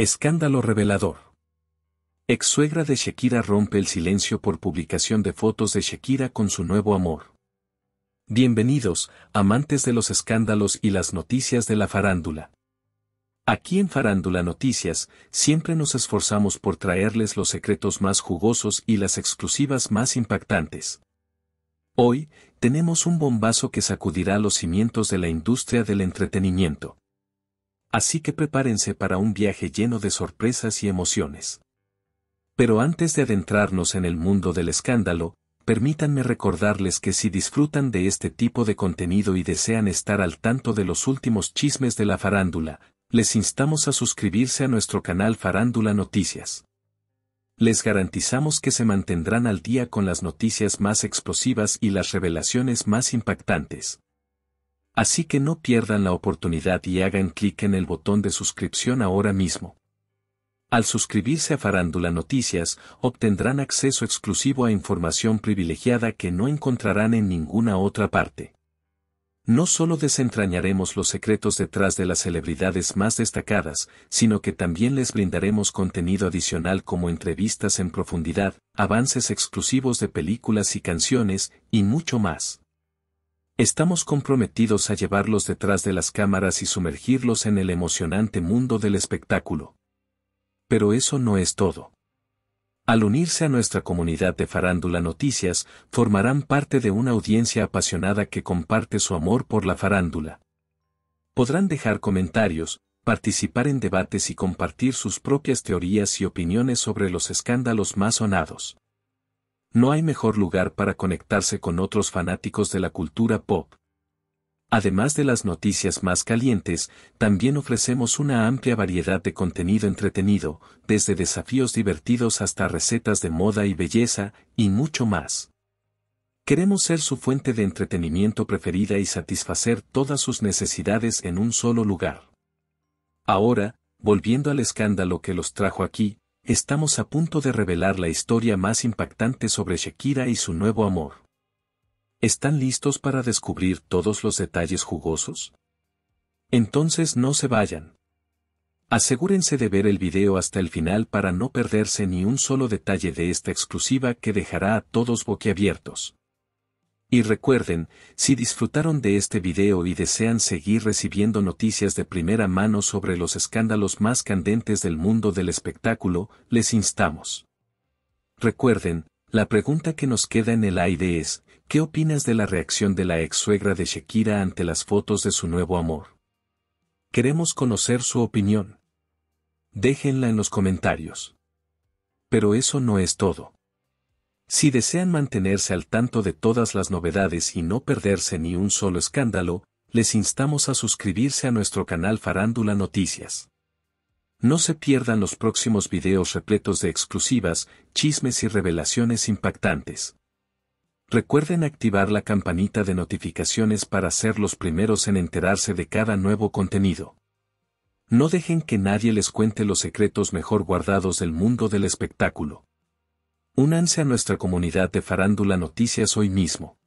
Escándalo revelador. Ex suegra de Shakira rompe el silencio por publicación de fotos de Shakira con su nuevo amor. Bienvenidos, amantes de los escándalos y las noticias de la farándula. Aquí en Farándula Noticias, siempre nos esforzamos por traerles los secretos más jugosos y las exclusivas más impactantes. Hoy, tenemos un bombazo que sacudirá los cimientos de la industria del entretenimiento. Así que prepárense para un viaje lleno de sorpresas y emociones. Pero antes de adentrarnos en el mundo del escándalo, permítanme recordarles que si disfrutan de este tipo de contenido y desean estar al tanto de los últimos chismes de la farándula, les instamos a suscribirse a nuestro canal Farándula Noticias. Les garantizamos que se mantendrán al día con las noticias más explosivas y las revelaciones más impactantes. Así que no pierdan la oportunidad y hagan clic en el botón de suscripción ahora mismo. Al suscribirse a Farándula Noticias, obtendrán acceso exclusivo a información privilegiada que no encontrarán en ninguna otra parte. No solo desentrañaremos los secretos detrás de las celebridades más destacadas, sino que también les brindaremos contenido adicional como entrevistas en profundidad, avances exclusivos de películas y canciones, y mucho más. Estamos comprometidos a llevarlos detrás de las cámaras y sumergirlos en el emocionante mundo del espectáculo. Pero eso no es todo. Al unirse a nuestra comunidad de Farándula Noticias, formarán parte de una audiencia apasionada que comparte su amor por la farándula. Podrán dejar comentarios, participar en debates y compartir sus propias teorías y opiniones sobre los escándalos más sonados no hay mejor lugar para conectarse con otros fanáticos de la cultura pop. Además de las noticias más calientes, también ofrecemos una amplia variedad de contenido entretenido, desde desafíos divertidos hasta recetas de moda y belleza, y mucho más. Queremos ser su fuente de entretenimiento preferida y satisfacer todas sus necesidades en un solo lugar. Ahora, volviendo al escándalo que los trajo aquí, Estamos a punto de revelar la historia más impactante sobre Shakira y su nuevo amor. ¿Están listos para descubrir todos los detalles jugosos? Entonces no se vayan. Asegúrense de ver el video hasta el final para no perderse ni un solo detalle de esta exclusiva que dejará a todos boquiabiertos. Y recuerden, si disfrutaron de este video y desean seguir recibiendo noticias de primera mano sobre los escándalos más candentes del mundo del espectáculo, les instamos. Recuerden, la pregunta que nos queda en el aire es, ¿qué opinas de la reacción de la ex suegra de Shakira ante las fotos de su nuevo amor? Queremos conocer su opinión. Déjenla en los comentarios. Pero eso no es todo. Si desean mantenerse al tanto de todas las novedades y no perderse ni un solo escándalo, les instamos a suscribirse a nuestro canal Farándula Noticias. No se pierdan los próximos videos repletos de exclusivas, chismes y revelaciones impactantes. Recuerden activar la campanita de notificaciones para ser los primeros en enterarse de cada nuevo contenido. No dejen que nadie les cuente los secretos mejor guardados del mundo del espectáculo. Únanse a nuestra comunidad de Farándula Noticias hoy mismo.